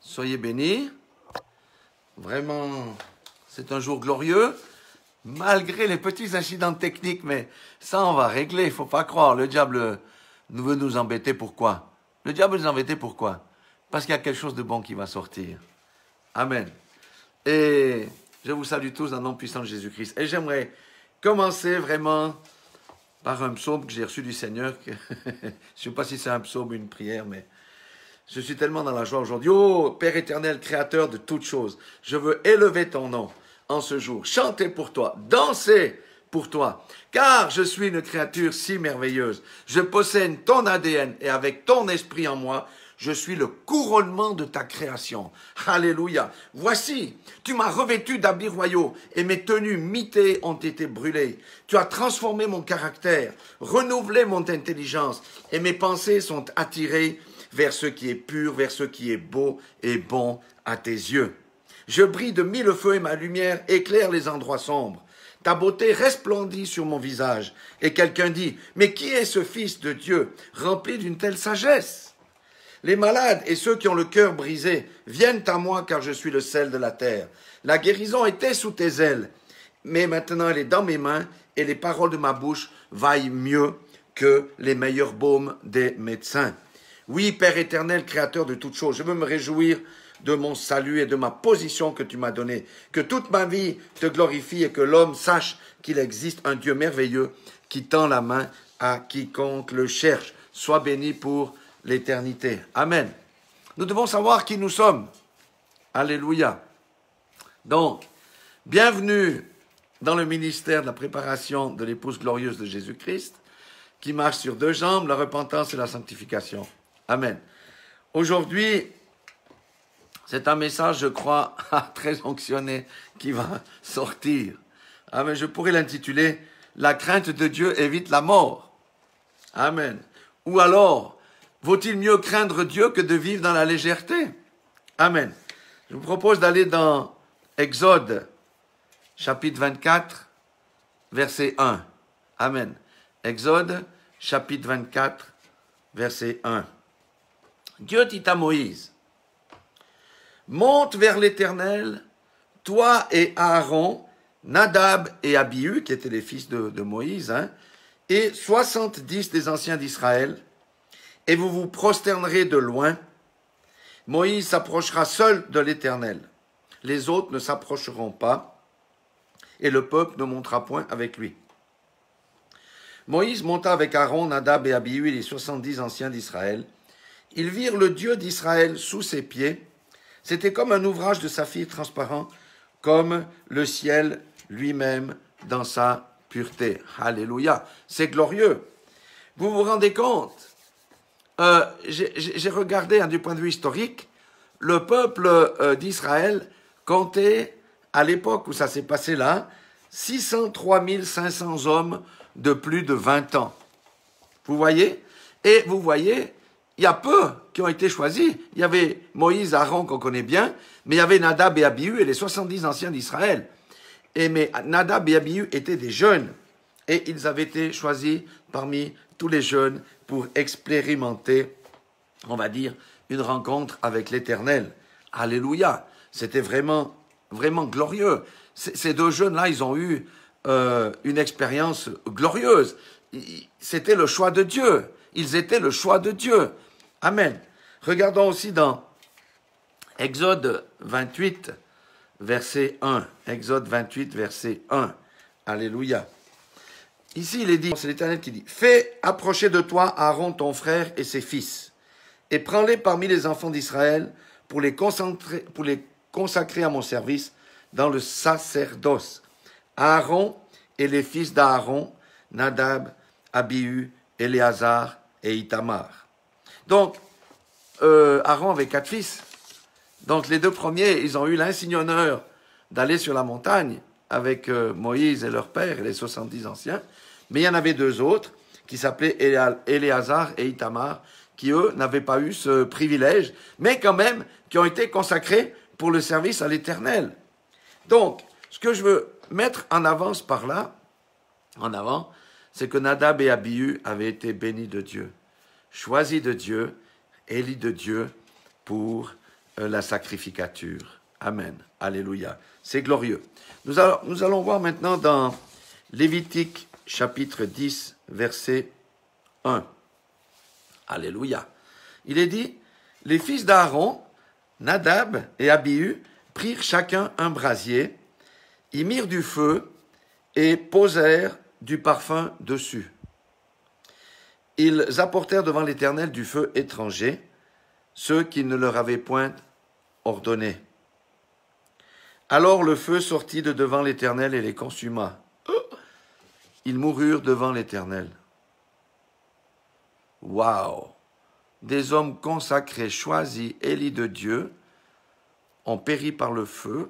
Soyez bénis. Vraiment, c'est un jour glorieux, malgré les petits incidents techniques, mais ça, on va régler, il faut pas croire. Le diable nous veut nous embêter, pourquoi Le diable nous embêter, pourquoi Parce qu'il y a quelque chose de bon qui va sortir. Amen. Et je vous salue tous dans le nom puissant de Jésus-Christ. Et j'aimerais commencer vraiment par un psaume que j'ai reçu du Seigneur. je ne sais pas si c'est un psaume, une prière, mais je suis tellement dans la joie aujourd'hui. Oh, Père éternel, créateur de toutes choses, je veux élever ton nom en ce jour, chanter pour toi, danser pour toi, car je suis une créature si merveilleuse. Je possède ton ADN et avec ton esprit en moi, je suis le couronnement de ta création. Alléluia. Voici, tu m'as revêtu d'habits royaux et mes tenues mitées ont été brûlées. Tu as transformé mon caractère, renouvelé mon intelligence et mes pensées sont attirées vers ce qui est pur, vers ce qui est beau et bon à tes yeux. Je brille de mille feux et ma lumière éclaire les endroits sombres. Ta beauté resplendit sur mon visage. Et quelqu'un dit, mais qui est ce Fils de Dieu, rempli d'une telle sagesse Les malades et ceux qui ont le cœur brisé viennent à moi car je suis le sel de la terre. La guérison était sous tes ailes, mais maintenant elle est dans mes mains et les paroles de ma bouche vaillent mieux que les meilleurs baumes des médecins. Oui, Père éternel, créateur de toutes choses, je veux me réjouir de mon salut et de ma position que tu m'as donnée. Que toute ma vie te glorifie et que l'homme sache qu'il existe un Dieu merveilleux qui tend la main à quiconque le cherche. Sois béni pour l'éternité. Amen. Nous devons savoir qui nous sommes. Alléluia. Donc, bienvenue dans le ministère de la préparation de l'épouse glorieuse de Jésus-Christ, qui marche sur deux jambes, la repentance et la sanctification. Amen. Aujourd'hui, c'est un message, je crois, ah, très onctionné qui va sortir. Amen. Je pourrais l'intituler La crainte de Dieu évite la mort. Amen. Ou alors, vaut-il mieux craindre Dieu que de vivre dans la légèreté Amen. Je vous propose d'aller dans Exode, chapitre 24, verset 1. Amen. Exode, chapitre 24, verset 1. Dieu dit à Moïse, Monte vers l'Éternel, toi et Aaron, Nadab et Abihu, qui étaient les fils de, Moïse, hein, et soixante-dix des anciens d'Israël, et vous vous prosternerez de loin. Moïse s'approchera seul de l'Éternel. Les autres ne s'approcheront pas, et le peuple ne montera point avec lui. Moïse monta avec Aaron, Nadab et Abihu, les soixante-dix anciens d'Israël, ils virent le Dieu d'Israël sous ses pieds. C'était comme un ouvrage de saphir transparent, comme le ciel lui-même dans sa pureté. Alléluia. C'est glorieux. Vous vous rendez compte euh, J'ai regardé hein, du point de vue historique, le peuple euh, d'Israël comptait, à l'époque où ça s'est passé là, 603 500 hommes de plus de 20 ans. Vous voyez Et vous voyez il y a peu qui ont été choisis. Il y avait Moïse, Aaron, qu'on connaît bien, mais il y avait Nadab et Abihu et les 70 anciens d'Israël. Et mais Nadab et Abihu étaient des jeunes et ils avaient été choisis parmi tous les jeunes pour expérimenter, on va dire, une rencontre avec l'Éternel. Alléluia. C'était vraiment, vraiment glorieux. Ces deux jeunes-là, ils ont eu euh, une expérience glorieuse. C'était le choix de Dieu. Ils étaient le choix de Dieu. Amen. Regardons aussi dans Exode 28, verset 1. Exode 28, verset 1. Alléluia. Ici, il est dit, c'est l'Éternel qui dit, Fais approcher de toi Aaron ton frère et ses fils, et prends-les parmi les enfants d'Israël pour les, pour les consacrer à mon service dans le sacerdoce. Aaron et les fils d'Aaron, Nadab, Abihu, Éléazar et Itamar. Donc, euh, Aaron avait quatre fils. Donc, les deux premiers, ils ont eu l'insigne honneur d'aller sur la montagne avec euh, Moïse et leur père, et les 70 anciens. Mais il y en avait deux autres qui s'appelaient Éléazar et Itamar, qui eux n'avaient pas eu ce privilège, mais quand même qui ont été consacrés pour le service à l'Éternel. Donc, ce que je veux mettre en avance par là, en avant, c'est que Nadab et Abihu avaient été bénis de Dieu choisi de Dieu, élit de Dieu pour euh, la sacrificature. Amen. Alléluia. C'est glorieux. Nous allons, nous allons voir maintenant dans Lévitique chapitre 10, verset 1. Alléluia. Il est dit, les fils d'Aaron, Nadab et Abihu, prirent chacun un brasier, y mirent du feu et posèrent du parfum dessus ils apportèrent devant l'Éternel du feu étranger, ceux qui ne leur avaient point ordonné. Alors le feu sortit de devant l'Éternel et les consuma. Ils moururent devant l'Éternel. Waouh Des hommes consacrés, choisis, élus de Dieu, ont péri par le feu.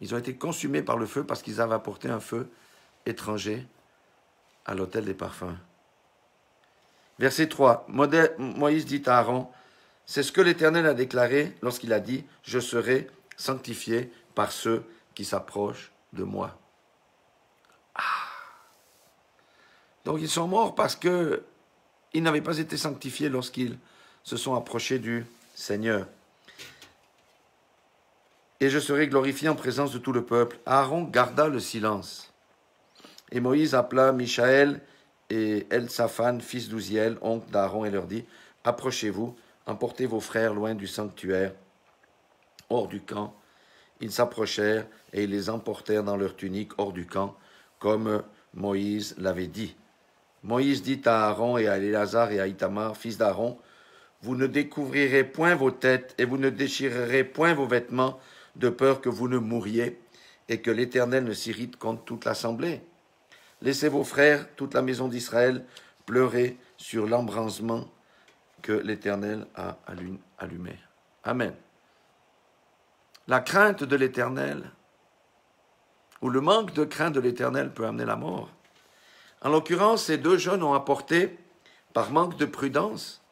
Ils ont été consumés par le feu parce qu'ils avaient apporté un feu étranger à l'autel des parfums. Verset 3. Moïse dit à Aaron, c'est ce que l'Éternel a déclaré lorsqu'il a dit, je serai sanctifié par ceux qui s'approchent de moi. Ah. Donc ils sont morts parce que n'avaient pas été sanctifiés lorsqu'ils se sont approchés du Seigneur. Et je serai glorifié en présence de tout le peuple. Aaron garda le silence. Et Moïse appela Michaël et El Safan, fils d'Ouziel, oncle d'Aaron, et leur dit Approchez-vous, emportez vos frères loin du sanctuaire, hors du camp. Ils s'approchèrent et ils les emportèrent dans leurs tunique hors du camp, comme Moïse l'avait dit. Moïse dit à Aaron et à El-Elazar et à Itamar, fils d'Aaron Vous ne découvrirez point vos têtes et vous ne déchirerez point vos vêtements, de peur que vous ne mouriez et que l'Éternel ne s'irrite contre toute l'assemblée. Laissez vos frères, toute la maison d'Israël, pleurer sur l'embrasement que l'Éternel a allumé. Amen. La crainte de l'Éternel, ou le manque de crainte de l'Éternel peut amener la mort. En l'occurrence, ces deux jeunes ont apporté, par manque de prudence,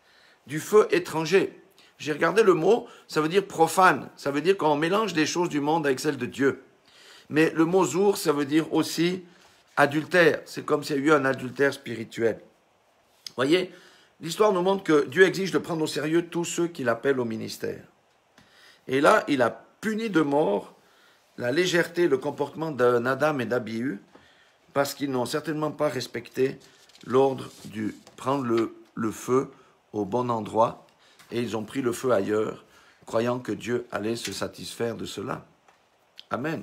du feu étranger. J'ai regardé le mot, ça veut dire profane, ça veut dire qu'on mélange des choses du monde avec celles de Dieu. Mais le mot zour, ça veut dire aussi adultère. C'est comme s'il y a eu un adultère spirituel. Voyez, l'histoire nous montre que Dieu exige de prendre au sérieux tous ceux qu'il appelle au ministère. Et là, il a puni de mort la légèreté le comportement d'un Adam et d'Abihu, parce qu'ils n'ont certainement pas respecté l'ordre du prendre le feu au bon endroit, et ils ont pris le feu ailleurs, croyant que Dieu allait se satisfaire de cela. Amen.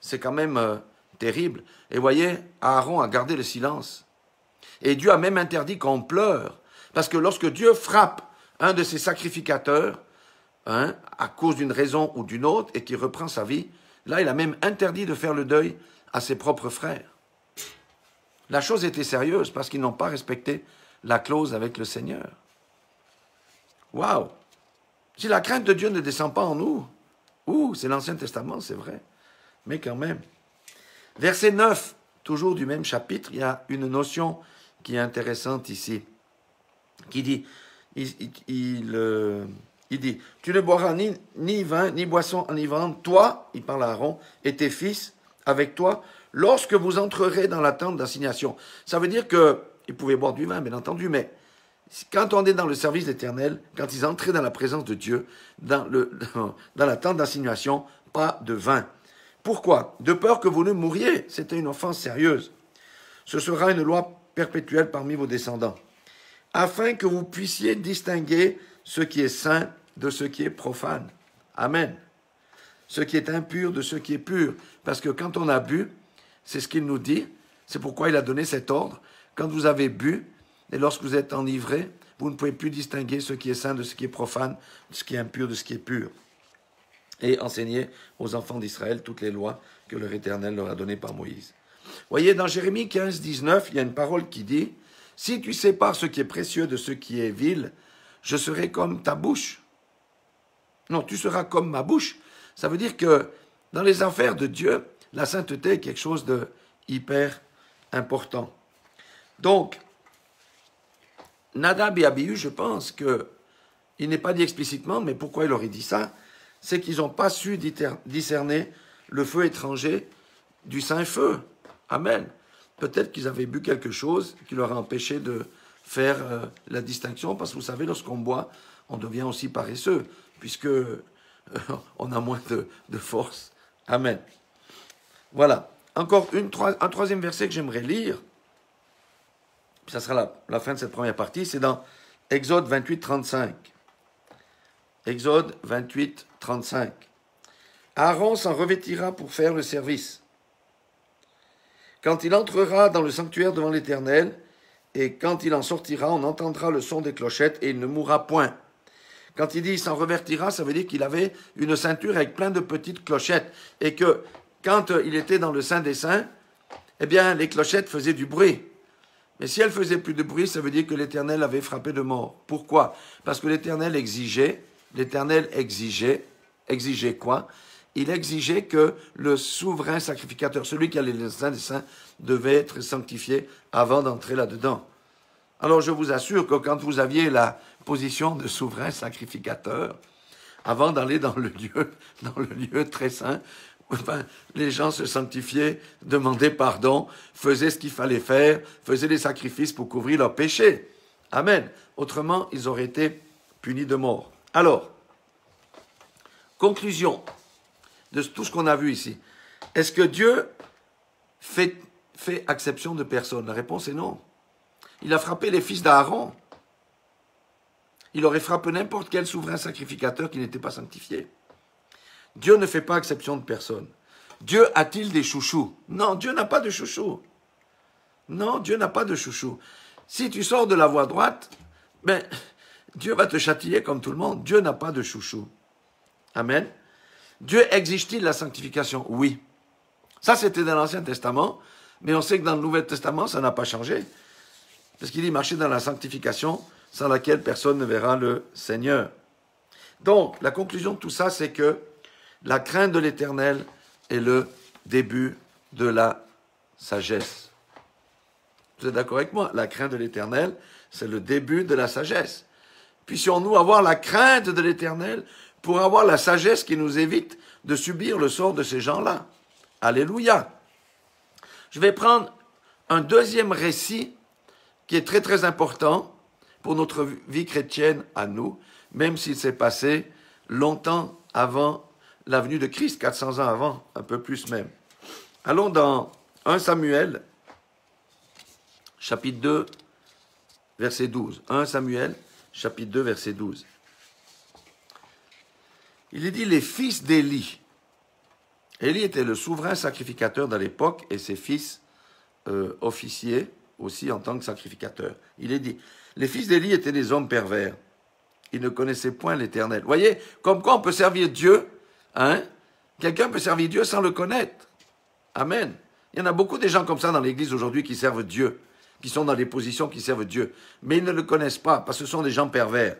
C'est quand même euh, terrible. Et voyez, Aaron a gardé le silence. Et Dieu a même interdit qu'on pleure, parce que lorsque Dieu frappe un de ses sacrificateurs, hein, à cause d'une raison ou d'une autre, et qu'il reprend sa vie, là, il a même interdit de faire le deuil à ses propres frères. La chose était sérieuse parce qu'ils n'ont pas respecté la clause avec le Seigneur. Waouh Si la crainte de Dieu ne descend pas en nous, ou c'est l'Ancien Testament, c'est vrai, mais quand même. Verset 9, toujours du même chapitre, il y a une notion qui est intéressante ici, qui dit, il, euh, dit, tu ne boiras ni, vin, ni boisson enivrante, toi, il parle à Aaron, et tes fils, avec toi, lorsque vous entrerez dans la tente d'assignation. Ça veut dire que, ils pouvaient boire du vin, bien entendu, mais quand on est dans le service éternel, quand ils entraient dans la présence de Dieu, dans, dans la tente d'assignation, pas de vin. Pourquoi De peur que vous ne mouriez. C'était une offense sérieuse. Ce sera une loi perpétuelle parmi vos descendants, afin que vous puissiez distinguer ce qui est saint de ce qui est profane. Amen. Ce qui est impur de ce qui est pur. Parce que quand on a bu, c'est ce qu'il nous dit, c'est pourquoi il a donné cet ordre. Quand vous avez bu, et lorsque vous êtes enivré, vous ne pouvez plus distinguer ce qui est saint de ce qui est profane, de ce qui est impur de ce qui est pur et enseigner aux enfants d'Israël toutes les lois que leur Éternel leur a données par Moïse. Voyez, dans Jérémie 15, 19, il y a une parole qui dit Si tu sépares ce qui est précieux de ce qui est vil, je serai comme ta bouche. Non, tu seras comme ma bouche. Ça veut dire que dans les affaires de Dieu, la sainteté est quelque chose de hyper important. Donc, Nadab et Abihu, je pense que, il n'est pas dit explicitement, mais pourquoi il aurait dit ça c'est qu'ils n'ont pas su discerner le feu étranger du Saint-Feu. Amen. Peut-être qu'ils avaient bu quelque chose qui leur a empêché de faire euh, la distinction, parce que vous savez, lorsqu'on boit, on devient aussi paresseux, puisque euh, on a moins de, force. Amen. Voilà. Encore une, un troisième verset que j'aimerais lire, ça sera la, la fin de cette première partie, c'est dans Exode 28, 35. Exode 28, 35. Aaron s'en revêtira pour faire le service. Quand il entrera dans le sanctuaire devant l'Éternel, et quand il en sortira, on entendra le son des clochettes et il ne mourra point. Quand il dit il s'en revertira, ça veut dire qu'il avait une ceinture avec plein de petites clochettes et que quand il était dans le Saint des Saints, eh bien, les clochettes faisaient du bruit. Mais si elles faisaient plus de bruit, ça veut dire que l'Éternel avait frappé de mort. Pourquoi Parce que l'Éternel exigeait l'Éternel exigeait, exigeait quoi Il exigeait que le souverain sacrificateur, celui qui allait les saints des saints, devait être sanctifié avant d'entrer là-dedans. Alors je vous assure que quand vous aviez la position de souverain sacrificateur, avant d'aller dans le lieu, dans le lieu très saint, les gens se sanctifiaient, demandaient pardon, faisaient ce qu'il fallait faire, faisaient des sacrifices pour couvrir leurs péchés. Amen. Autrement, ils auraient été punis de mort. Alors, conclusion de tout ce qu'on a vu ici. Est-ce que Dieu fait, fait exception de personne La réponse est non. Il a frappé les fils d'Aaron. Il aurait frappé n'importe quel souverain sacrificateur qui n'était pas sanctifié. Dieu ne fait pas exception de personne. Dieu a-t-il des chouchous Non, Dieu n'a pas de chouchous. Non, Dieu n'a pas de chouchous. Si tu sors de la voie droite, ben, Dieu va te châtiller comme tout le monde. Dieu n'a pas de chouchou. Amen. Dieu exige-t-il la sanctification Oui. Ça, c'était dans l'Ancien Testament, mais on sait que dans le Nouvel Testament, ça n'a pas changé. Parce qu'il dit marcher dans la sanctification sans laquelle personne ne verra le Seigneur. Donc, la conclusion de tout ça, c'est que la crainte de l'Éternel est le début de la sagesse. Vous êtes d'accord avec moi La crainte de l'Éternel, c'est le début de la sagesse. Puissions-nous avoir la crainte de l'Éternel pour avoir la sagesse qui nous évite de subir le sort de ces gens-là. Alléluia. Je vais prendre un deuxième récit qui est très très important pour notre vie chrétienne à nous, même s'il s'est passé longtemps avant la venue de Christ, 400 ans avant, un peu plus même. Allons dans 1 Samuel, chapitre 2, verset 12. 1 Samuel, chapitre 2, verset 12. Il est dit les fils d'Élie. Élie était le souverain sacrificateur de l'époque et ses fils euh, officiers aussi en tant que sacrificateurs. Il est dit les fils d'Élie étaient des hommes pervers. Ils ne connaissaient point l'Éternel. Voyez, comme quoi on peut servir Dieu, hein Quelqu'un peut servir Dieu sans le connaître. Amen. Il y en a beaucoup des gens comme ça dans l'Église aujourd'hui qui servent Dieu, qui sont dans des positions qui servent Dieu. Mais ils ne le connaissent pas, parce que ce sont des gens pervers.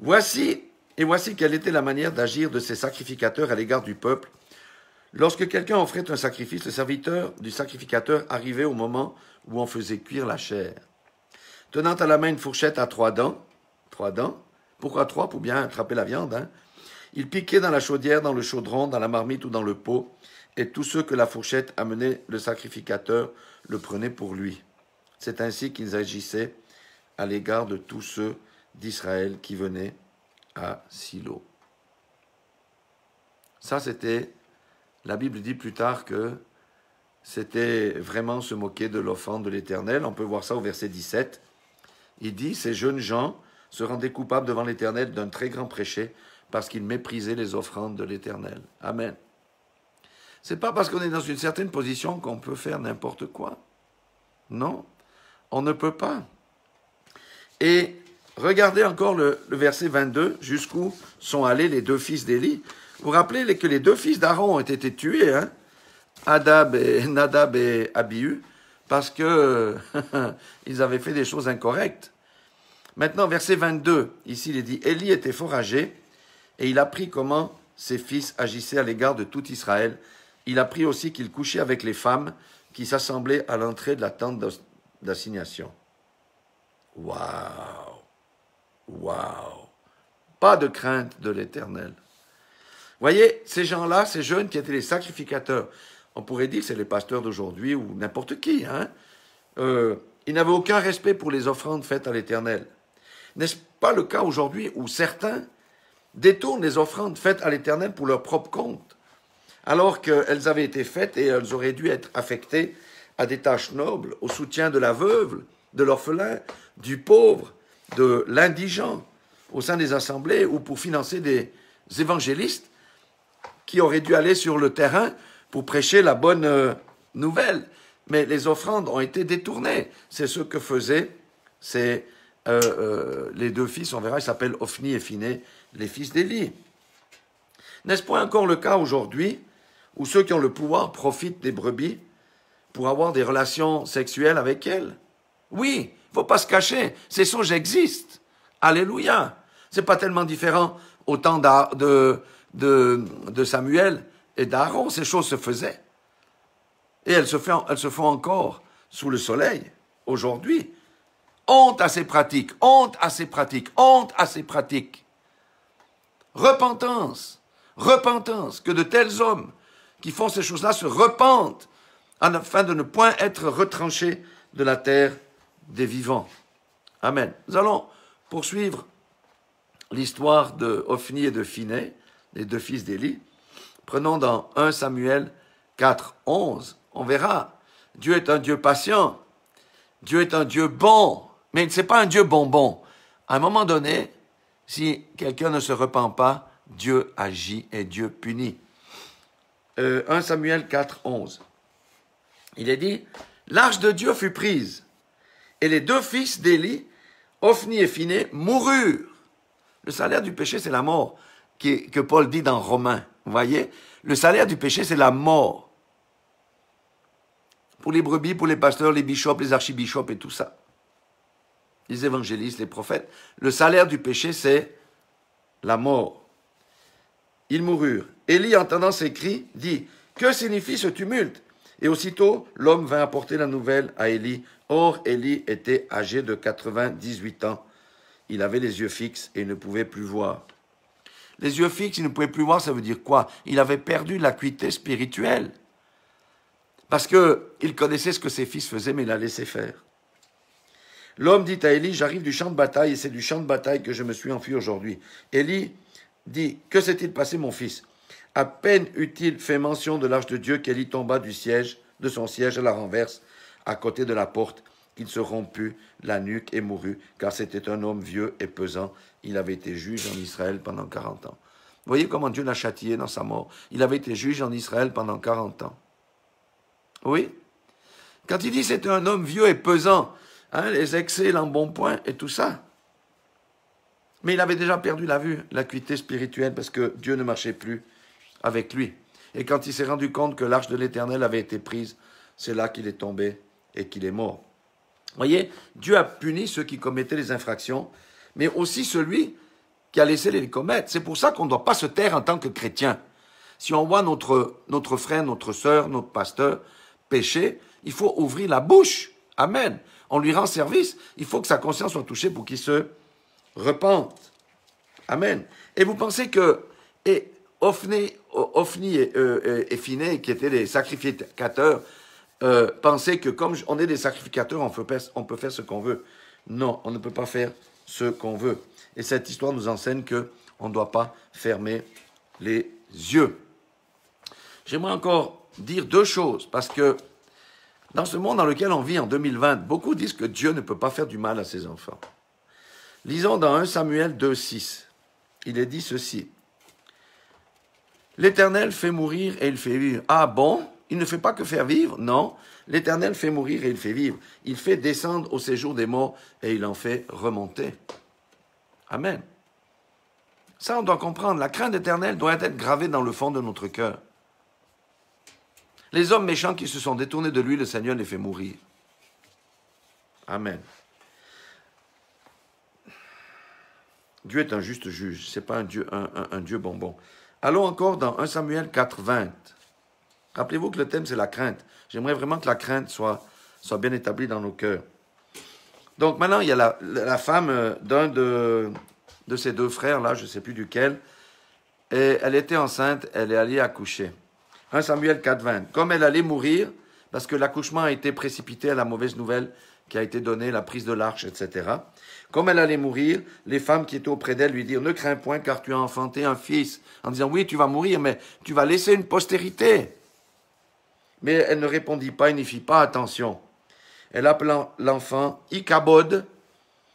Voici, et voici quelle était la manière d'agir de ces sacrificateurs à l'égard du peuple. Lorsque quelqu'un offrait un sacrifice, le serviteur du sacrificateur arrivait au moment où on faisait cuire la chair. Tenant à la main une fourchette à trois dents, trois dents, pourquoi trois Pour bien attraper la viande, hein il piquait dans la chaudière, dans le chaudron, dans la marmite ou dans le pot, et tous ceux que la fourchette amenait, le sacrificateur le prenait pour lui. C'est ainsi qu'ils agissaient à l'égard de tous ceux d'Israël qui venaient à Silo. Ça, c'était, la Bible dit plus tard que c'était vraiment se moquer de l'offrande de l'Éternel. On peut voir ça au verset 17. Il dit, ces jeunes gens se rendaient coupables devant l'Éternel d'un très grand prêché parce qu'ils méprisaient les offrandes de l'Éternel. Amen. C'est pas parce qu'on est dans une certaine position qu'on peut faire n'importe quoi. Non. On ne peut pas. Et regardez encore le, verset 22, jusqu'où sont allés les deux fils d'Élie. Vous vous rappelez que les deux fils d'Aaron ont été tués, hein, Adab et Nadab et Abihu, parce que ils avaient fait des choses incorrectes. Maintenant, verset 22, ici il est dit, Élie était foragé et il apprit comment ses fils agissaient à l'égard de tout Israël. Il apprit aussi qu'il couchait avec les femmes qui s'assemblaient à l'entrée de la tente d'assignation. Waouh Waouh Pas de crainte de l'éternel. Voyez, ces gens-là, ces jeunes qui étaient les sacrificateurs, on pourrait dire c'est les pasteurs d'aujourd'hui ou n'importe qui, hein. euh, ils n'avaient aucun respect pour les offrandes faites à l'éternel. N'est-ce pas le cas aujourd'hui où certains détournent les offrandes faites à l'éternel pour leur propre compte, alors qu'elles avaient été faites et elles auraient dû être affectées à des tâches nobles, au soutien de la veuve, de l'orphelin, du pauvre, de l'indigent, au sein des assemblées ou pour financer des évangélistes qui auraient dû aller sur le terrain pour prêcher la bonne euh, nouvelle. Mais les offrandes ont été détournées. C'est ce que faisaient euh, euh, les deux fils, on verra, ils s'appellent Ophni et Phiné, les fils d'Élie. N'est-ce pas encore le cas aujourd'hui où ceux qui ont le pouvoir profitent des brebis pour avoir des relations sexuelles avec elle. Oui, faut pas se cacher, ces songes existent, Alléluia. C'est pas tellement différent au temps de, de, Samuel et d'Aaron, ces choses se faisaient. Et elles se, elles se font encore sous le soleil, aujourd'hui. Honte à ces pratiques, honte à ces pratiques, honte à ces pratiques. Repentance, repentance, que de tels hommes qui font ces choses-là se repentent afin de ne point être retranché de la terre des vivants. Amen. Nous allons poursuivre l'histoire de Ophni et de Phiné, les deux fils d'Élie. Prenons dans 1 Samuel 4, 11, on verra. Dieu est un Dieu patient. Dieu est un Dieu bon. Mais ce n'est pas un Dieu bonbon. À un moment donné, si quelqu'un ne se repent pas, Dieu agit et Dieu punit. 1 euh, Samuel 4, 11. Il est dit, l'arche de Dieu fut prise, et les deux fils d'Élie, Ophni et Finé, moururent. Le salaire du péché, c'est la mort, que Paul dit dans Romains. Vous voyez, le salaire du péché, c'est la mort. Pour les brebis, pour les pasteurs, les bishops, les archibishops et tout ça. Les évangélistes, les prophètes. Le salaire du péché, c'est la mort. Ils moururent. Élie, entendant ces cris, dit, Que signifie ce tumulte et aussitôt, l'homme vint apporter la nouvelle à Élie. Or, Élie était âgé de 98 ans. Il avait les yeux fixes et ne pouvait plus voir. Les yeux fixes, il ne pouvait plus voir, ça veut dire quoi Il avait perdu l'acuité spirituelle. Parce qu'il connaissait ce que ses fils faisaient, mais il l'a laissé faire. L'homme dit à Élie, j'arrive du champ de bataille, et c'est du champ de bataille que je me suis enfui aujourd'hui. Élie dit, que s'est-il passé, mon fils à peine eut-il fait mention de l'arche de Dieu qu'elle y tomba du siège, de son siège à la renverse, à côté de la porte, qu'il se romput la nuque et mourut, car c'était un homme vieux et pesant. Il avait été juge en Israël pendant 40 ans. Vous voyez comment Dieu l'a châtié dans sa mort. Il avait été juge en Israël pendant 40 ans. Oui Quand il dit c'était un homme vieux et pesant, hein, les excès, l'embonpoint et tout ça. Mais il avait déjà perdu la vue, l'acuité spirituelle, parce que Dieu ne marchait plus avec lui. Et quand il s'est rendu compte que l'arche de l'Éternel avait été prise, c'est là qu'il est tombé et qu'il est mort. Voyez, Dieu a puni ceux qui commettaient les infractions, mais aussi celui qui a laissé les commettre. C'est pour ça qu'on ne doit pas se taire en tant que chrétien. Si on voit notre, notre frère, notre sœur, notre pasteur pécher, il faut ouvrir la bouche. Amen. On lui rend service. Il faut que sa conscience soit touchée pour qu'il se repente. Amen. Et vous pensez que, et Ophni, et, Finé, euh, qui étaient les sacrificateurs, euh, pensaient que comme on est des sacrificateurs, on peut, faire ce qu'on veut. Non, on ne peut pas faire ce qu'on veut. Et cette histoire nous enseigne qu'on ne doit pas fermer les yeux. J'aimerais encore dire deux choses, parce que dans ce monde dans lequel on vit en 2020, beaucoup disent que Dieu ne peut pas faire du mal à ses enfants. Lisons dans 1 Samuel 2,6. Il est dit ceci. L'Éternel fait mourir et il fait vivre. Ah bon Il ne fait pas que faire vivre Non. L'Éternel fait mourir et il fait vivre. Il fait descendre au séjour des morts et il en fait remonter. Amen. Ça, on doit comprendre. La crainte éternelle doit être gravée dans le fond de notre cœur. Les hommes méchants qui se sont détournés de lui, le Seigneur les fait mourir. Amen. Dieu est un juste juge. Ce n'est pas un Dieu, un Dieu bonbon. Allons encore dans 1 Samuel 4:20. Rappelez-vous que le thème, c'est la crainte. J'aimerais vraiment que la crainte soit, soit bien établie dans nos cœurs. Donc maintenant, il y a la, femme euh, d'un de, de ses deux frères, là, je ne sais plus duquel, et elle était enceinte, elle est allée accoucher. 1 Samuel 4, Comme elle allait mourir, parce que l'accouchement a été précipité à la mauvaise nouvelle qui a été donnée, la prise de l'arche, etc. Comme elle allait mourir, les femmes qui étaient auprès d'elle lui dirent Ne crains point, car tu as enfanté un fils. En disant Oui, tu vas mourir, mais tu vas laisser une postérité. Mais elle ne répondit pas et n'y fit pas attention. Elle appela l'enfant Ichabod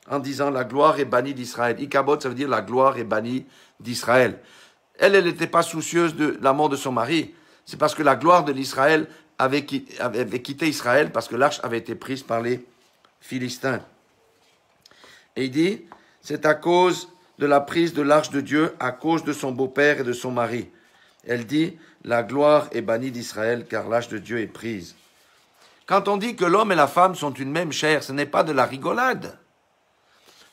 en disant La gloire est bannie d'Israël. Ichabod, ça veut dire la gloire est bannie d'Israël. Elle, elle n'était pas soucieuse de la mort de son mari. C'est parce que la gloire de l'Israël avait, avait quitté Israël, parce que l'arche avait été prise par les Philistin Et il dit, c'est à cause de la prise de l'arche de Dieu, à cause de son beau-père et de son mari. Elle dit, la gloire est bannie d'Israël, car l'arche de Dieu est prise. Quand on dit que l'homme et la femme sont une même chair, ce n'est pas de la rigolade.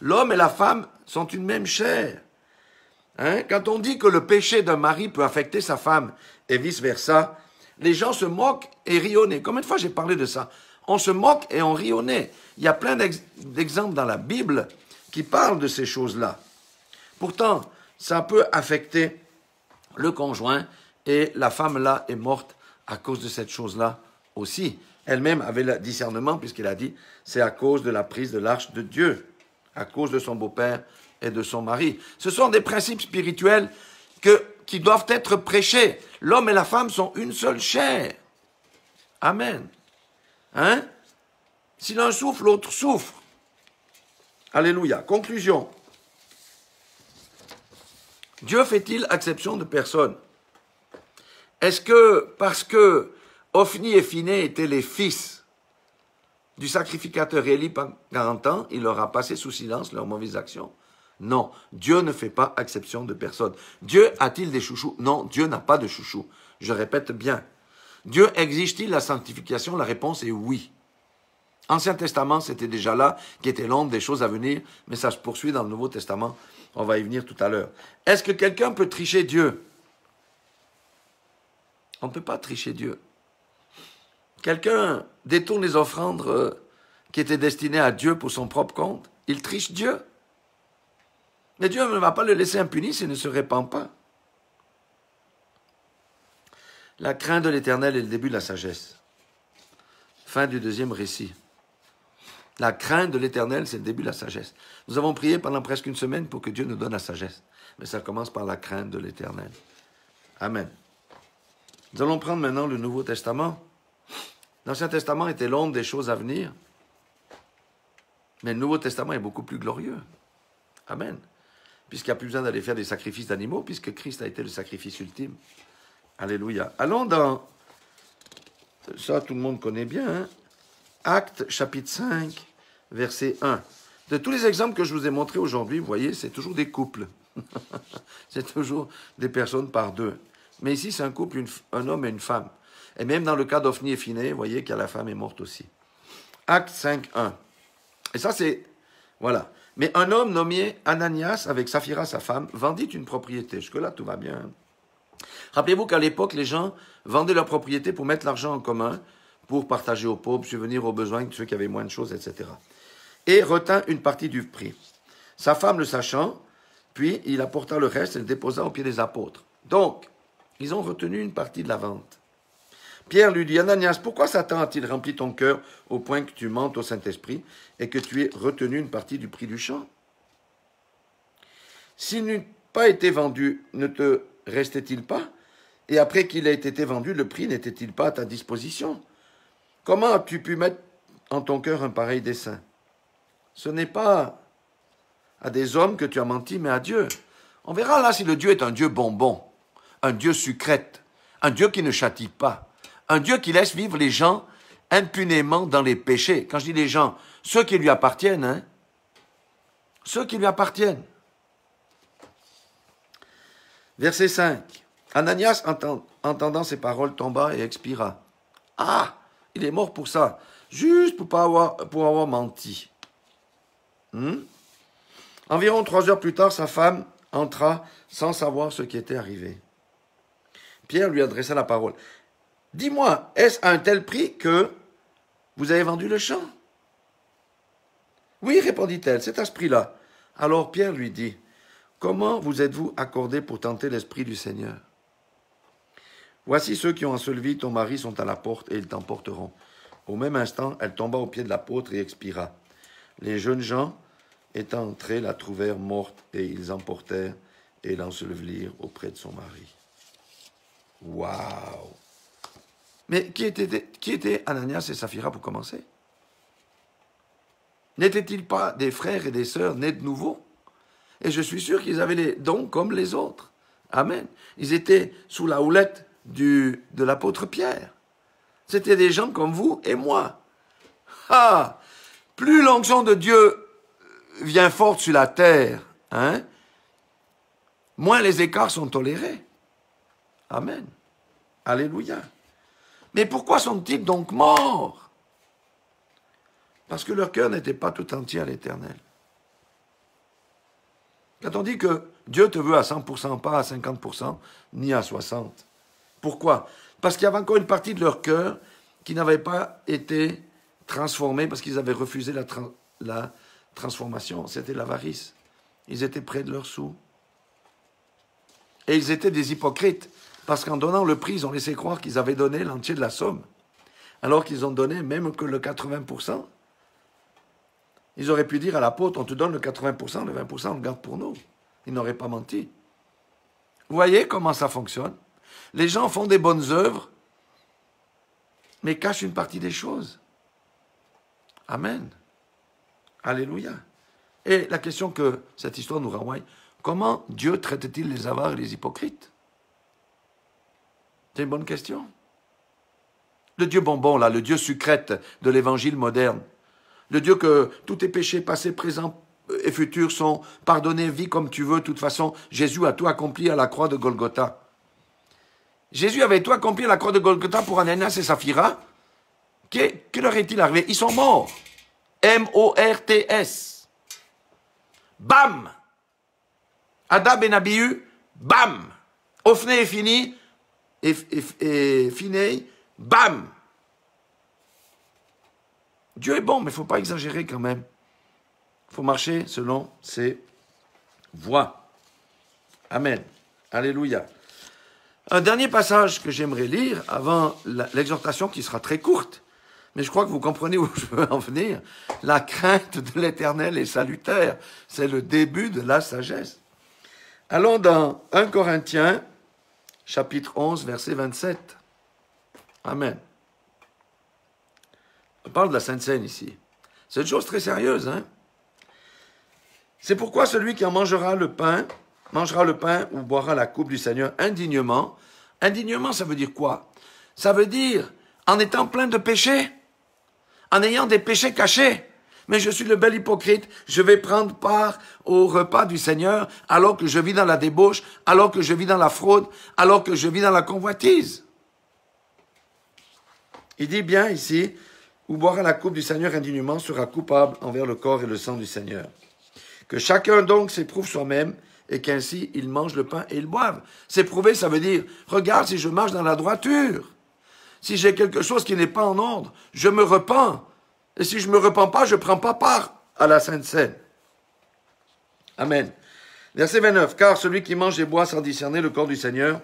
L'homme et la femme sont une même chair. Hein? Quand on dit que le péché d'un mari peut affecter sa femme et vice-versa, les gens se moquent et rionnent Combien de fois j'ai parlé de ça On se moque et on rit il y a plein d'exemples dans la Bible qui parlent de ces choses-là. Pourtant, ça peut affecter le conjoint et la femme-là est morte à cause de cette chose-là aussi. Elle-même avait le discernement puisqu'elle a dit c'est à cause de la prise de l'arche de Dieu, à cause de son beau-père et de son mari. Ce sont des principes spirituels qui doivent être prêchés. L'homme et la femme sont une seule chair. Amen. Hein? Si l'un souffre, l'autre souffre. Alléluia. Conclusion. Dieu fait-il acception de personne Est-ce que parce que Ophni et Finé étaient les fils du sacrificateur Élie pendant 40 ans, il leur a passé sous silence leurs mauvaises actions Non, Dieu ne fait pas acception de personne. Dieu a-t-il des chouchous Non, Dieu n'a pas de chouchous. Je répète bien. Dieu exige-t-il la sanctification La réponse est oui. Ancien Testament, c'était déjà là, qui était l'ombre des choses à venir, mais ça se poursuit dans le Nouveau Testament. On va y venir tout à l'heure. Est-ce que quelqu'un peut tricher Dieu On ne peut pas tricher Dieu. Quelqu'un détourne les offrandes euh, qui étaient destinées à Dieu pour son propre compte. Il triche Dieu. Mais Dieu ne va pas le laisser impuni s'il ne se répand pas. La crainte de l'Éternel est le début de la sagesse. Fin du deuxième récit. La crainte de l'éternel, c'est le début de la sagesse. Nous avons prié pendant presque une semaine pour que Dieu nous donne la sagesse. Mais ça commence par la crainte de l'éternel. Amen. Nous allons prendre maintenant le Nouveau Testament. L'Ancien Testament était l'ombre des choses à venir. Mais le Nouveau Testament est beaucoup plus glorieux. Amen. Puisqu'il n'y a plus besoin d'aller faire des sacrifices d'animaux, puisque Christ a été le sacrifice ultime. Alléluia. Allons dans. Ça, tout le monde connaît bien. Actes, hein. Acte chapitre 5 verset 1. De tous les exemples que je vous ai montrés aujourd'hui, vous voyez, c'est toujours des couples. c'est toujours des personnes par deux. Mais ici, c'est un couple, un homme et une femme. Et même dans le cas d'Ophni et vous voyez qu'à la femme est morte aussi. Acte 5, 1. Et ça, c'est. Voilà. Mais un homme nommé Ananias, avec Saphira, sa femme, vendit une propriété. Jusque-là, tout va bien. Hein. Rappelez-vous qu'à l'époque, les gens vendaient leur propriété pour mettre l'argent en commun, pour partager aux pauvres, subvenir aux besoins de ceux qui avaient moins de choses, etc et retint une partie du prix. Sa femme le sachant, puis il apporta le reste et le déposa aux pieds des apôtres. Donc, ils ont retenu une partie de la vente. Pierre lui dit, Ananias, pourquoi Satan a-t-il rempli ton cœur au point que tu mentes au Saint-Esprit et que tu aies retenu une partie du prix du champ S'il n'eût pas été vendu, ne te restait-il pas Et après qu'il ait été vendu, le prix n'était-il pas à ta disposition Comment as-tu pu mettre en ton cœur un pareil dessein ce n'est pas à des hommes que tu as menti, mais à Dieu. On verra là si le Dieu est un Dieu bonbon, un Dieu sucrète, un Dieu qui ne châtie pas, un Dieu qui laisse vivre les gens impunément dans les péchés. Quand je dis les gens, ceux qui lui appartiennent, hein, ceux qui lui appartiennent. Verset 5. Ananias, entendant ces paroles, tomba et expira. Ah, il est mort pour ça, juste pour, pas pour avoir menti. Hmm? Environ trois heures plus tard, sa femme entra sans savoir ce qui était arrivé. Pierre lui adressa la parole. Dis-moi, est-ce à un tel prix que vous avez vendu le champ Oui, répondit-elle, c'est à ce prix-là. Alors Pierre lui dit, Comment vous êtes-vous accordé pour tenter l'Esprit du Seigneur Voici ceux qui ont enseveli ton mari sont à la porte et ils t'emporteront. Au même instant, elle tomba au pied de l'apôtre et expira. Les jeunes gens, étant entrés, la trouvèrent morte et ils emportèrent et l'ensevelirent auprès de son mari. Waouh Mais qui étaient, qui Ananias et Saphira pour commencer N'étaient-ils pas des frères et des sœurs nés de nouveau Et je suis sûr qu'ils avaient les dons comme les autres. Amen. Ils étaient sous la houlette du, de l'apôtre Pierre. C'était des gens comme vous et moi. Ah plus l'onction de Dieu vient forte sur la terre, hein, moins les écarts sont tolérés. Amen. Alléluia. Mais pourquoi sont-ils donc morts Parce que leur cœur n'était pas tout entier à l'éternel. Quand on dit que Dieu te veut à 100%, pas à 50%, ni à 60%. Pourquoi Parce qu'il y avait encore une partie de leur cœur qui n'avait pas été transformés parce qu'ils avaient refusé la, la transformation. C'était l'avarice. Ils étaient près de leur sous. Et ils étaient des hypocrites parce qu'en donnant le prix, ils ont laissé croire qu'ils avaient donné l'entier de la somme. Alors qu'ils ont donné même que le 80%. Ils auraient pu dire à l'apôtre, on te donne le 80%, le 20%, on le garde pour nous. Ils n'auraient pas menti. Vous voyez comment ça fonctionne Les gens font des bonnes œuvres, mais cachent une partie des choses. Amen. Alléluia. Et la question que cette histoire nous renvoie, comment Dieu traite-t-il les avares et les hypocrites C'est une bonne question. Le Dieu bonbon, là, le Dieu sucrète de l'évangile moderne, le Dieu que tous tes péchés passés, présents et futurs sont pardonnés, vis comme tu veux, de toute façon, Jésus a tout accompli à la croix de Golgotha. Jésus avait tout accompli à la croix de Golgotha pour Ananias et Saphira, que, leur est-il arrivé Ils sont morts. M-O-R-T-S. Bam et Benabiu, bam Ophné est fini, et, et, et bam Dieu est bon, mais il ne faut pas exagérer quand même. Il faut marcher selon ses voies. Amen. Alléluia. Un dernier passage que j'aimerais lire avant l'exhortation qui sera très courte. Mais je crois que vous comprenez où je veux en venir. La crainte de l'Éternel est salutaire. C'est le début de la sagesse. Allons dans 1 Corinthiens, chapitre 11, verset 27. Amen. On parle de la Sainte Seine ici. C'est une chose très sérieuse. Hein? C'est pourquoi celui qui en mangera le pain, mangera le pain ou boira la coupe du Seigneur indignement. Indignement, ça veut dire quoi Ça veut dire en étant plein de péchés en ayant des péchés cachés. Mais je suis le bel hypocrite, je vais prendre part au repas du Seigneur alors que je vis dans la débauche, alors que je vis dans la fraude, alors que je vis dans la convoitise. Il dit bien ici, ou boire la coupe du Seigneur indignement sera coupable envers le corps et le sang du Seigneur. Que chacun donc s'éprouve soi-même et qu'ainsi il mange le pain et il boive. S'éprouver, ça veut dire, regarde si je marche dans la droiture. Si j'ai quelque chose qui n'est pas en ordre, je me repens. Et si je ne me repens pas, je ne prends pas part à la Sainte Seine. Amen. Verset 29. Car celui qui mange et boit sans discerner le corps du Seigneur,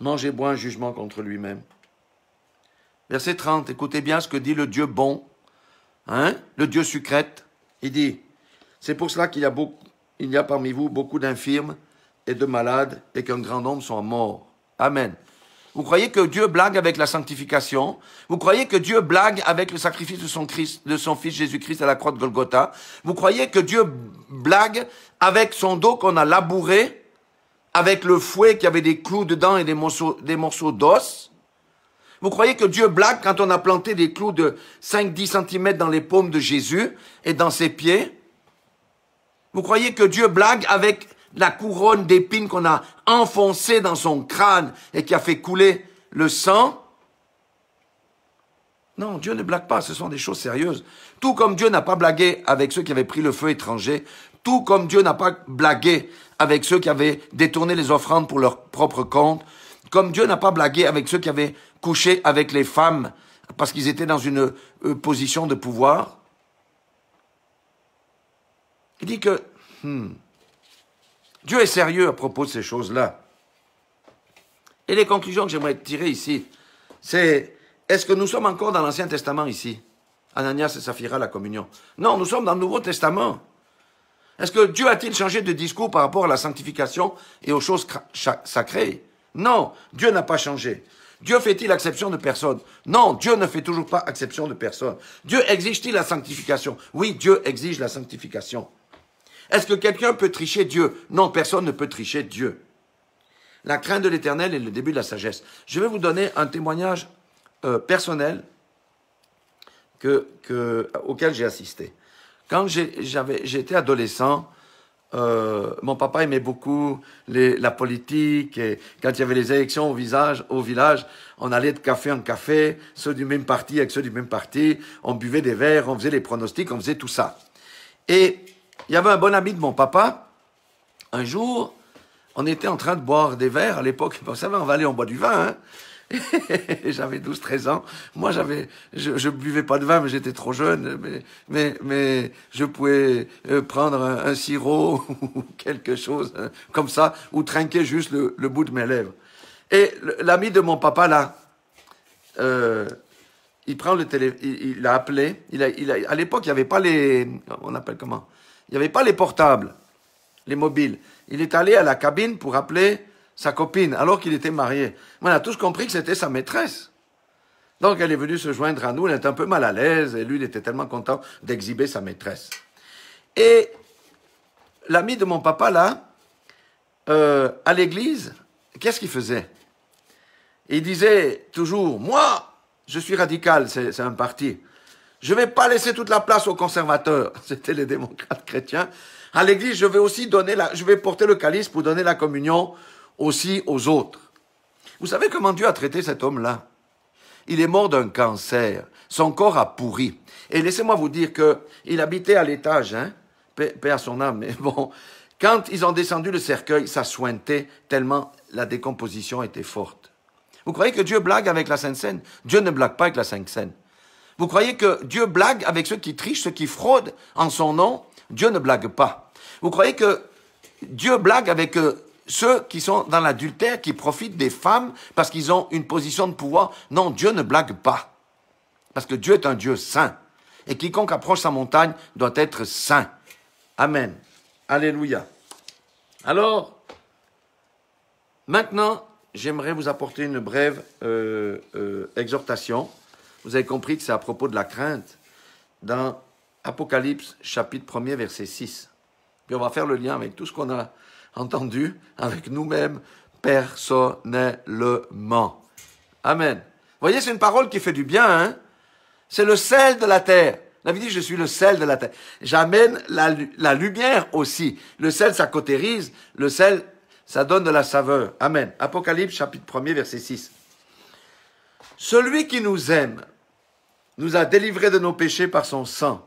mange et boit un jugement contre lui-même. Verset 30. Écoutez bien ce que dit le Dieu bon, hein, le Dieu sucrète. Il dit C'est pour cela qu'il y, a beaucoup, y a parmi vous beaucoup d'infirmes et de malades et qu'un grand nombre sont morts. Amen. Vous croyez que Dieu blague avec la sanctification Vous croyez que Dieu blague avec le sacrifice de son, Christ, de son Fils Jésus-Christ à la croix de Golgotha Vous croyez que Dieu blague avec son dos qu'on a labouré, avec le fouet qui avait des clous dedans et des morceaux, des morceaux d'os vous croyez que Dieu blague quand on a planté des clous de 5-10 cm dans les paumes de Jésus et dans ses pieds Vous croyez que Dieu blague avec la couronne d'épines qu'on a enfoncée dans son crâne et qui a fait couler le sang. Non, Dieu ne blague pas, ce sont des choses sérieuses. Tout comme Dieu n'a pas blagué avec ceux qui avaient pris le feu étranger, tout comme Dieu n'a pas blagué avec ceux qui avaient détourné les offrandes pour leur propre compte, comme Dieu n'a pas blagué avec ceux qui avaient couché avec les femmes parce qu'ils étaient dans une euh, position de pouvoir. Il dit que hmm, Dieu est sérieux à propos de ces choses-là. Et les conclusions que j'aimerais tirer ici, c'est est-ce que nous sommes encore dans l'Ancien Testament ici Ananias et Saphira, la communion. Non, nous sommes dans le Nouveau Testament. Est-ce que Dieu a-t-il changé de discours par rapport à la sanctification et aux choses sacrées Non, Dieu n'a pas changé. Dieu fait-il exception de personne Non, Dieu ne fait toujours pas exception de personne. Dieu exige-t-il la sanctification Oui, Dieu exige la sanctification. Est-ce que quelqu'un peut tricher Dieu Non, personne ne peut tricher Dieu. La crainte de l'Éternel est le début de la sagesse. Je vais vous donner un témoignage euh, personnel que, que, auquel j'ai assisté. Quand j'étais adolescent, euh, mon papa aimait beaucoup la politique et quand il y avait les élections au, visage, au village, on allait de café en café, ceux du même parti avec ceux du même parti, on buvait des verres, on faisait les pronostics, on faisait tout ça. Et il y avait un bon ami de mon papa. Un jour, on était en train de boire des verres. À l'époque, vous savez, va aller, on boit du vin. Hein j'avais 12, 13 ans. Moi, j'avais, je, ne buvais pas de vin, mais j'étais trop jeune. Mais, mais, mais je pouvais euh, prendre un, sirop ou quelque chose euh, comme ça, ou trinquer juste le, bout de mes lèvres. Et l'ami de mon papa, là, euh, il prend le télé, il, a appelé. Il a, il a, à l'époque, il n'y avait pas les, on appelle comment il n'y avait pas les portables, les mobiles. Il est allé à la cabine pour appeler sa copine, alors qu'il était marié. On a tous compris que c'était sa maîtresse. Donc elle est venue se joindre à nous, elle était un peu mal à l'aise, et lui, il était tellement content d'exhiber sa maîtresse. Et l'ami de mon papa, là, euh, à l'église, qu'est-ce qu'il faisait Il disait toujours, moi, je suis radical, c'est un parti. Je ne vais pas laisser toute la place aux conservateurs. C'était les démocrates chrétiens. À l'église, je vais aussi donner la, je vais porter le calice pour donner la communion aussi aux autres. Vous savez comment Dieu a traité cet homme-là? Il est mort d'un cancer. Son corps a pourri. Et laissez-moi vous dire que il habitait à l'étage, hein. Paix, à son âme, mais bon. Quand ils ont descendu le cercueil, ça sointait tellement la décomposition était forte. Vous croyez que Dieu blague avec la Sainte Seine? Dieu ne blague pas avec la Sainte Seine. Vous croyez que Dieu blague avec ceux qui trichent, ceux qui fraudent en son nom Dieu ne blague pas. Vous croyez que Dieu blague avec euh, ceux qui sont dans l'adultère, qui profitent des femmes parce qu'ils ont une position de pouvoir Non, Dieu ne blague pas. Parce que Dieu est un Dieu saint. Et quiconque approche sa montagne doit être saint. Amen. Alléluia. Alors, maintenant, j'aimerais vous apporter une brève euh, euh, exhortation. Vous avez compris que c'est à propos de la crainte dans Apocalypse chapitre 1 verset 6. Puis on va faire le lien avec tout ce qu'on a entendu avec nous-mêmes personnellement. Amen. Vous voyez, c'est une parole qui fait du bien. Hein c'est le sel de la terre. La vie dit, je suis le sel de la terre. J'amène la, lumière aussi. Le sel, ça cotérise. Le sel, ça donne de la saveur. Amen. Apocalypse chapitre 1 verset 6. Celui qui nous aime nous a délivrés de nos péchés par son sang,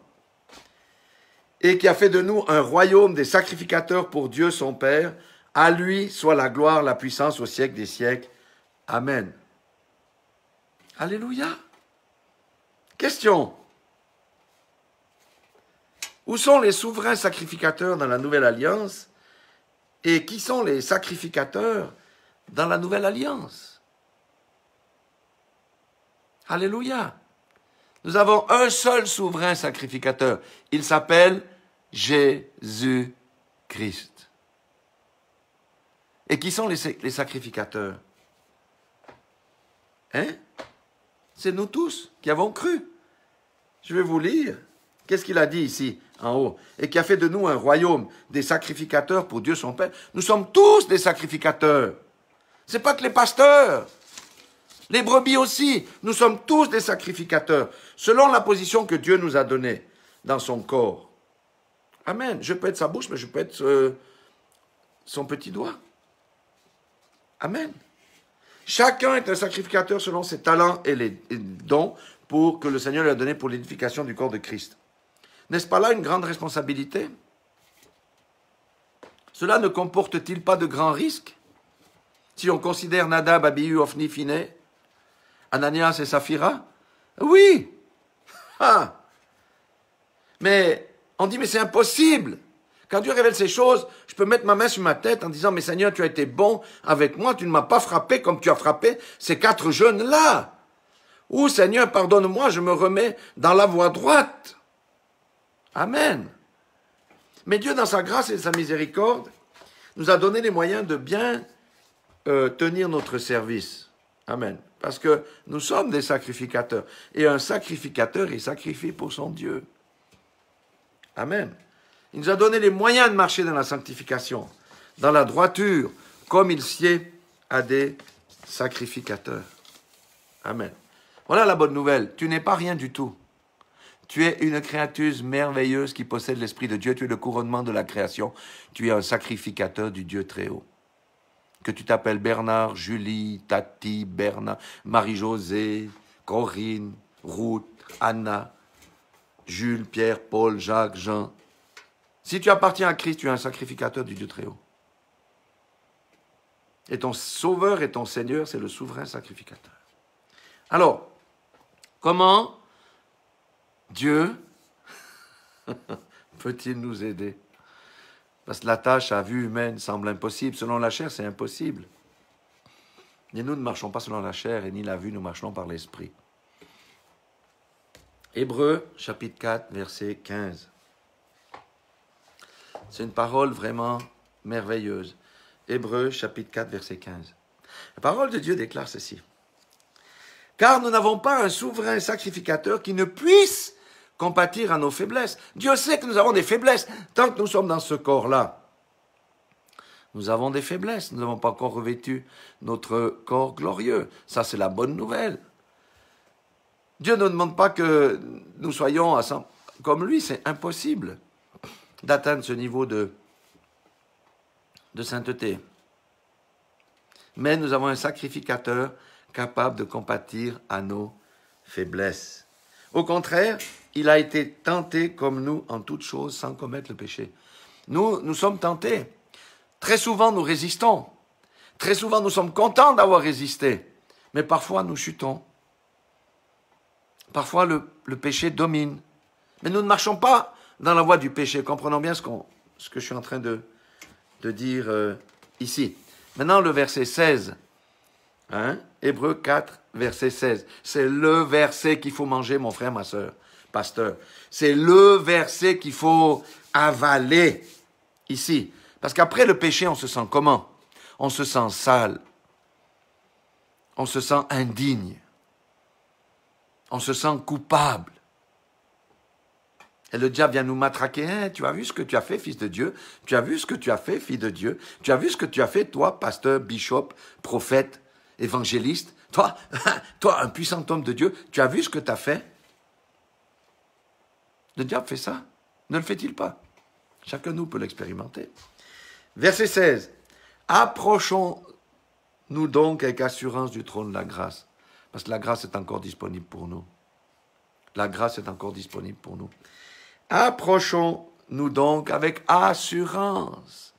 et qui a fait de nous un royaume des sacrificateurs pour Dieu son Père, à lui soit la gloire, la puissance au siècle des siècles. Amen. Alléluia. Question. Où sont les souverains sacrificateurs dans la Nouvelle Alliance et qui sont les sacrificateurs dans la Nouvelle Alliance Alléluia. Nous avons un seul souverain sacrificateur. Il s'appelle Jésus-Christ. Et qui sont les, sacrificateurs Hein C'est nous tous qui avons cru. Je vais vous lire. Qu'est-ce qu'il a dit ici, en haut Et qui a fait de nous un royaume des sacrificateurs pour Dieu son Père. Nous sommes tous des sacrificateurs. Ce n'est pas que les pasteurs les brebis aussi. Nous sommes tous des sacrificateurs, selon la position que Dieu nous a donnée dans son corps. Amen. Je peux être sa bouche, mais je peux être euh, son petit doigt. Amen. Chacun est un sacrificateur selon ses talents et les dons pour que le Seigneur lui a donné pour l'édification du corps de Christ. N'est-ce pas là une grande responsabilité Cela ne comporte-t-il pas de grands risques Si on considère Nadab, Abihu, Ophni, Finet, Ananias et Saphira Oui. Ah. Mais on dit, mais c'est impossible. Quand Dieu révèle ces choses, je peux mettre ma main sur ma tête en disant, mais Seigneur, tu as été bon avec moi, tu ne m'as pas frappé comme tu as frappé ces quatre jeunes-là. Ou Seigneur, pardonne-moi, je me remets dans la voie droite. Amen. Mais Dieu, dans sa grâce et sa miséricorde, nous a donné les moyens de bien euh, tenir notre service. Amen. Parce que nous sommes des sacrificateurs. Et un sacrificateur est sacrifié pour son Dieu. Amen. Il nous a donné les moyens de marcher dans la sanctification, dans la droiture, comme il sied à des sacrificateurs. Amen. Voilà la bonne nouvelle. Tu n'es pas rien du tout. Tu es une créature merveilleuse qui possède l'Esprit de Dieu. Tu es le couronnement de la création. Tu es un sacrificateur du Dieu très haut que tu t'appelles Bernard, Julie, Tati, Bernard, Marie-Josée, Corinne, Ruth, Anna, Jules, Pierre, Paul, Jacques, Jean. Si tu appartiens à Christ, tu es un sacrificateur du Dieu très haut. Et ton sauveur et ton Seigneur, c'est le souverain sacrificateur. Alors, comment Dieu peut-il nous aider la tâche à vue humaine semble impossible. Selon la chair, c'est impossible. Mais nous ne marchons pas selon la chair et ni la vue, nous marchons par l'esprit. Hébreu chapitre 4, verset 15. C'est une parole vraiment merveilleuse. Hébreu chapitre 4, verset 15. La parole de Dieu déclare ceci. Car nous n'avons pas un souverain sacrificateur qui ne puisse compatir à nos faiblesses. Dieu sait que nous avons des faiblesses. Tant que nous sommes dans ce corps-là, nous avons des faiblesses. Nous n'avons pas encore revêtu notre corps glorieux. Ça, c'est la bonne nouvelle. Dieu ne demande pas que nous soyons comme lui. C'est impossible d'atteindre ce niveau de, de sainteté. Mais nous avons un sacrificateur capable de compatir à nos faiblesses. Au contraire, il a été tenté comme nous en toutes choses sans commettre le péché. Nous, nous sommes tentés. Très souvent, nous résistons. Très souvent, nous sommes contents d'avoir résisté. Mais parfois, nous chutons. Parfois, le, péché domine. Mais nous ne marchons pas dans la voie du péché. Comprenons bien ce, ce que je suis en train de, de dire euh, ici. Maintenant, le verset 16. Hein, Hébreu 4, verset 16. C'est le verset qu'il faut manger, mon frère, ma soeur pasteur. C'est le verset qu'il faut avaler ici. Parce qu'après le péché, on se sent comment On se sent sale. On se sent indigne. On se sent coupable. Et le diable vient nous matraquer. Hein, tu as vu ce que tu as fait, fils de Dieu Tu as vu ce que tu as fait, fille de Dieu Tu as vu ce que tu as fait, toi, pasteur, bishop, prophète, évangéliste Toi, toi, un puissant homme de Dieu, tu as vu ce que tu as fait le diable fait ça. Ne le fait-il pas Chacun de nous peut l'expérimenter. Verset 16. Approchons-nous donc avec assurance du trône de la grâce, parce que la grâce est encore disponible pour nous. La grâce est encore disponible pour nous. Approchons-nous donc avec assurance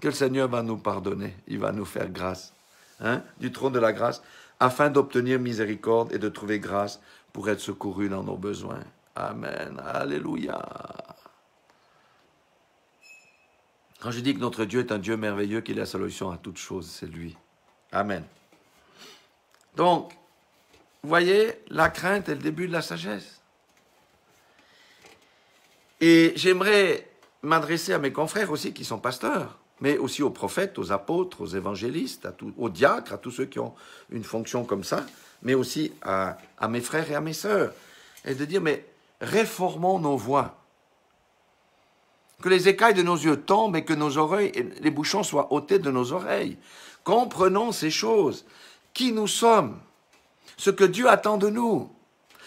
que le Seigneur va nous pardonner, il va nous faire grâce, hein, du trône de la grâce, afin d'obtenir miséricorde et de trouver grâce pour être secouru dans nos besoins. Amen. Alléluia. Quand je dis que notre Dieu est un Dieu merveilleux, qu'il est la solution à toutes choses, c'est lui. Amen. Donc, vous voyez, la crainte est le début de la sagesse. Et j'aimerais m'adresser à mes confrères aussi qui sont pasteurs, mais aussi aux prophètes, aux apôtres, aux évangélistes, aux diacres, à tous ceux qui ont une fonction comme ça, mais aussi à, à mes frères et à mes sœurs, et de dire, mais réformons nos voix, Que les écailles de nos yeux tombent et que nos oreilles, les bouchons soient ôtés de nos oreilles. Comprenons ces choses. Qui nous sommes Ce que Dieu attend de nous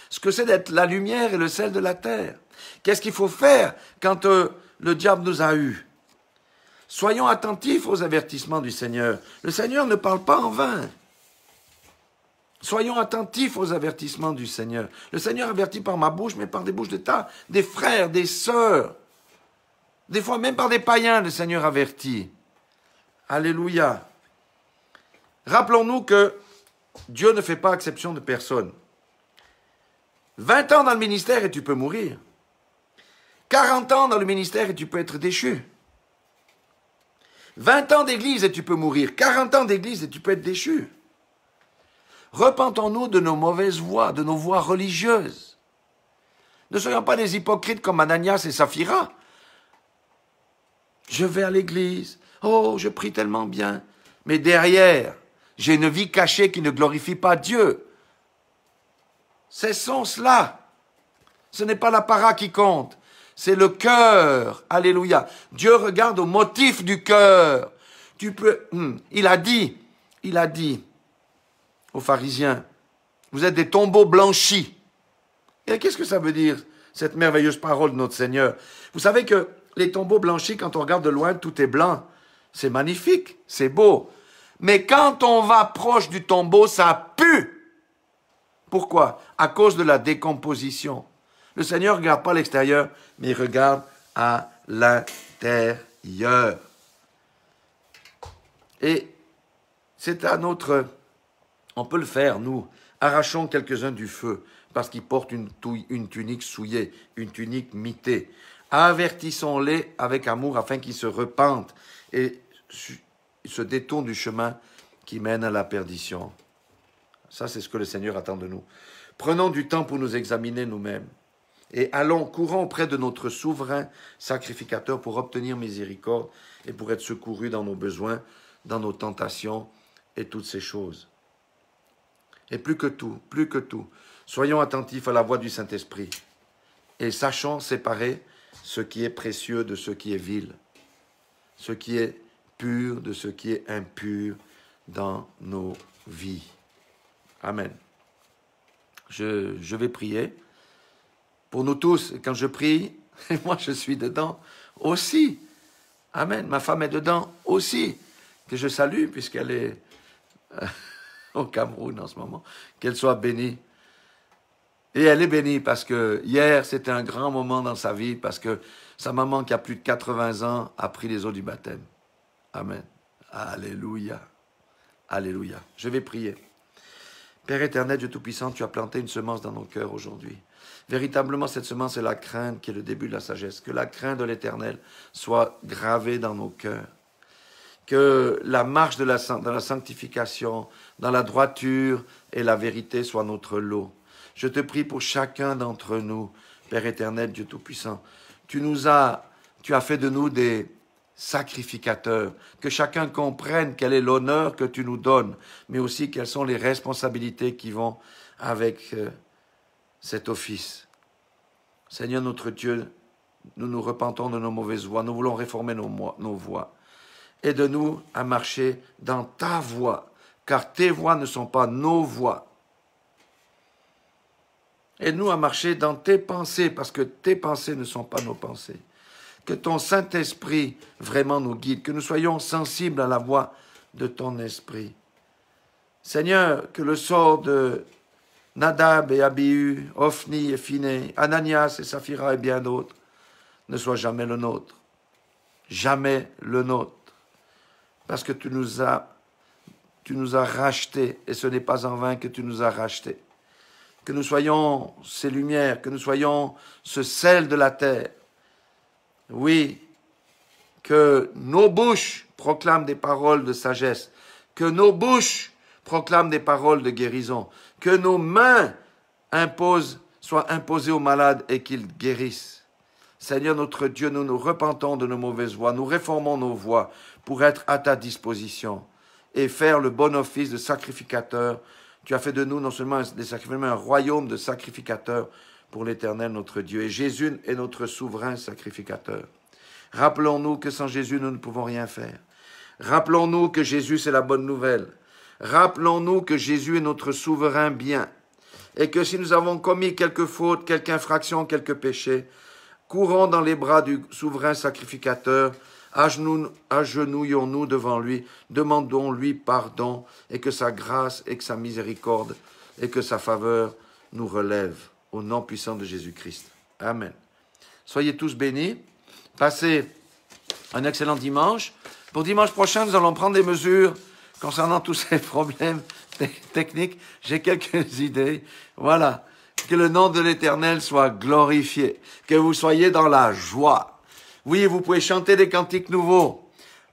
Ce que c'est d'être la lumière et le sel de la terre Qu'est-ce qu'il faut faire quand euh, le diable nous a eus Soyons attentifs aux avertissements du Seigneur. Le Seigneur ne parle pas en vain. Soyons attentifs aux avertissements du Seigneur. Le Seigneur avertit par ma bouche, mais par des bouches de des frères, des sœurs. Des fois même par des païens, le Seigneur avertit. Alléluia. Rappelons-nous que Dieu ne fait pas exception de personne. 20 ans dans le ministère et tu peux mourir. 40 ans dans le ministère et tu peux être déchu. 20 ans d'église et tu peux mourir. 40 ans d'église et tu peux être déchu. Repentons-nous de nos mauvaises voies, de nos voies religieuses. Ne soyons pas des hypocrites comme Ananias et Saphira. Je vais à l'église. Oh, je prie tellement bien. Mais derrière, j'ai une vie cachée qui ne glorifie pas Dieu. Cessons cela. Ce n'est pas la para qui compte, c'est le cœur. Alléluia. Dieu regarde au motif du cœur. Tu peux, hmm, il a dit, il a dit, aux pharisiens, vous êtes des tombeaux blanchis. Et qu'est-ce que ça veut dire, cette merveilleuse parole de notre Seigneur Vous savez que les tombeaux blanchis, quand on regarde de loin, tout est blanc. C'est magnifique, c'est beau. Mais quand on va proche du tombeau, ça pue. Pourquoi À cause de la décomposition. Le Seigneur ne regarde pas l'extérieur, mais il regarde à l'intérieur. Et c'est à notre on peut le faire, nous. Arrachons quelques-uns du feu, parce qu'ils portent une, touille, une tunique souillée, une tunique mitée. Avertissons-les avec amour afin qu'ils se repentent et se détournent du chemin qui mène à la perdition. Ça, c'est ce que le Seigneur attend de nous. Prenons du temps pour nous examiner nous-mêmes et allons courant auprès de notre souverain sacrificateur pour obtenir miséricorde et pour être secourus dans nos besoins, dans nos tentations et toutes ces choses. Et plus que tout, plus que tout, soyons attentifs à la voix du Saint-Esprit et sachons séparer ce qui est précieux de ce qui est vil, ce qui est pur de ce qui est impur dans nos vies. Amen. Je, vais prier pour nous tous. Quand je prie, moi je suis dedans aussi. Amen. Ma femme est dedans aussi, que je salue puisqu'elle est... Euh, au Cameroun en ce moment. Qu'elle soit bénie. Et elle est bénie parce que hier, c'était un grand moment dans sa vie, parce que sa maman, qui a plus de 80 ans, a pris les eaux du baptême. Amen. Alléluia. Alléluia. Je vais prier. Père éternel, Dieu Tout-Puissant, tu as planté une semence dans nos cœurs aujourd'hui. Véritablement, cette semence est la crainte qui est le début de la sagesse. Que la crainte de l'éternel soit gravée dans nos cœurs que la marche de la, dans la sanctification, dans la droiture et la vérité soit notre lot. Je te prie pour chacun d'entre nous, Père éternel, Dieu Tout-Puissant. Tu nous as, tu as fait de nous des sacrificateurs, que chacun comprenne quel est l'honneur que tu nous donnes, mais aussi quelles sont les responsabilités qui vont avec euh, cet office. Seigneur notre Dieu, nous nous repentons de nos mauvaises voies, nous voulons réformer nos, nos voies aide-nous à marcher dans ta voie, car tes voies ne sont pas nos voies. Aide-nous à marcher dans tes pensées, parce que tes pensées ne sont pas nos pensées. Que ton Saint-Esprit vraiment nous guide, que nous soyons sensibles à la voix de ton Esprit. Seigneur, que le sort de Nadab et Abihu, Ophni et Phiné, Ananias et Saphira et bien d'autres ne soit jamais le nôtre. Jamais le nôtre parce que tu nous as, tu nous as rachetés, et ce n'est pas en vain que tu nous as rachetés. Que nous soyons ces lumières, que nous soyons ce sel de la terre. Oui, que nos bouches proclament des paroles de sagesse, que nos bouches proclament des paroles de guérison, que nos mains soient imposées aux malades et qu'ils guérissent. Seigneur notre Dieu, nous nous repentons de nos mauvaises voies, nous réformons nos voies, pour être à ta disposition et faire le bon office de sacrificateur. Tu as fait de nous non seulement des un royaume de sacrificateurs pour l'Éternel notre Dieu. Et Jésus est notre souverain sacrificateur. Rappelons-nous que sans Jésus, nous ne pouvons rien faire. Rappelons-nous que Jésus, c'est la bonne nouvelle. Rappelons-nous que Jésus est notre souverain bien. Et que si nous avons commis quelque faute, quelques infraction, quelque péché, courons dans les bras du souverain sacrificateur Agenouillons-nous devant lui, demandons-lui pardon et que sa grâce et que sa miséricorde et que sa faveur nous relève au nom puissant de Jésus-Christ. Amen. Soyez tous bénis. Passez un excellent dimanche. Pour dimanche prochain, nous allons prendre des mesures concernant tous ces problèmes techniques. J'ai quelques idées. Voilà. Que le nom de l'Éternel soit glorifié. Que vous soyez dans la joie. Oui, vous pouvez chanter des cantiques nouveaux.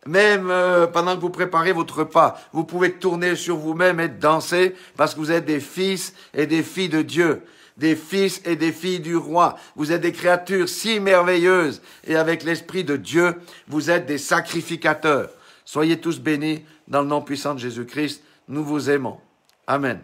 Même euh, pendant que vous préparez votre repas, vous pouvez tourner sur vous-même et danser parce que vous êtes des fils et des filles de Dieu, des fils et des filles du roi. Vous êtes des créatures si merveilleuses et avec l'Esprit de Dieu, vous êtes des sacrificateurs. Soyez tous bénis dans le nom puissant de Jésus-Christ. Nous vous aimons. Amen.